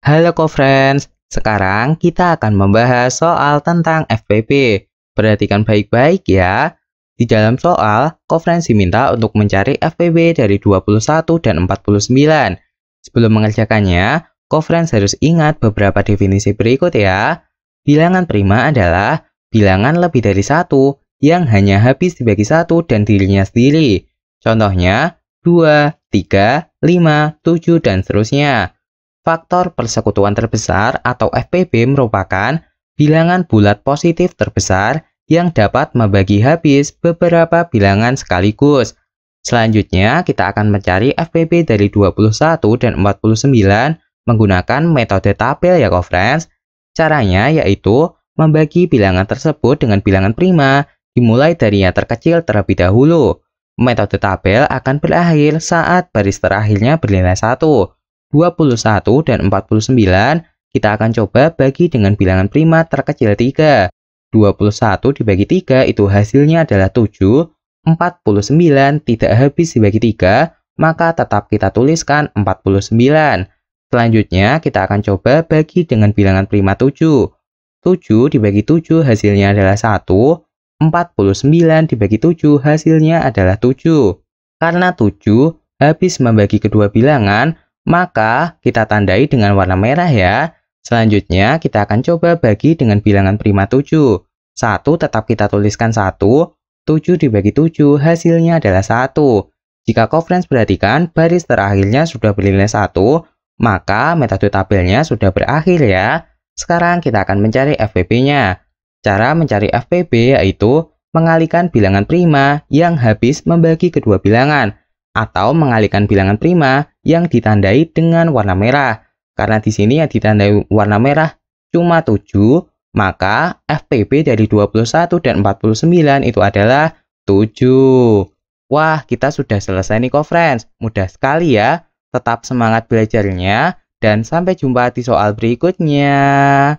Halo co-friends, sekarang kita akan membahas soal tentang FPP. Perhatikan baik-baik ya. Di dalam soal, co-friends diminta untuk mencari FPP dari 21 dan 49. Sebelum mengerjakannya, co-friends harus ingat beberapa definisi berikut ya. Bilangan prima adalah bilangan lebih dari satu yang hanya habis dibagi satu dan dirinya sendiri. Contohnya, 2, 3, 5, 7, dan seterusnya. Faktor persekutuan terbesar atau FPB merupakan bilangan bulat positif terbesar yang dapat membagi habis beberapa bilangan sekaligus. Selanjutnya, kita akan mencari FPB dari 21 dan 49 menggunakan metode tabel ya friends. Caranya yaitu membagi bilangan tersebut dengan bilangan prima dimulai dari yang terkecil terlebih dahulu. Metode tabel akan berakhir saat baris terakhirnya bernilai 1. 21 dan 49 kita akan coba bagi dengan bilangan prima terkecil 3. 21 dibagi 3 itu hasilnya adalah 7, 49 tidak habis dibagi 3, maka tetap kita tuliskan 49. Selanjutnya kita akan coba bagi dengan bilangan prima 7. 7 dibagi 7 hasilnya adalah 1, 49 dibagi 7 hasilnya adalah 7. Karena 7 habis membagi kedua bilangan, maka kita tandai dengan warna merah ya. Selanjutnya kita akan coba bagi dengan bilangan prima 7. 1 tetap kita tuliskan 1, 7 dibagi 7 hasilnya adalah 1. Jika conference perhatikan baris terakhirnya sudah bernilai 1, maka metode tabelnya sudah berakhir ya. Sekarang kita akan mencari FPB-nya. Cara mencari FPB yaitu mengalihkan bilangan prima yang habis membagi kedua bilangan atau mengalihkan bilangan prima yang ditandai dengan warna merah. Karena di sini yang ditandai warna merah cuma 7, maka FPB dari 21 dan 49 itu adalah 7. Wah, kita sudah selesai nih kok friends. Mudah sekali ya. Tetap semangat belajarnya dan sampai jumpa di soal berikutnya.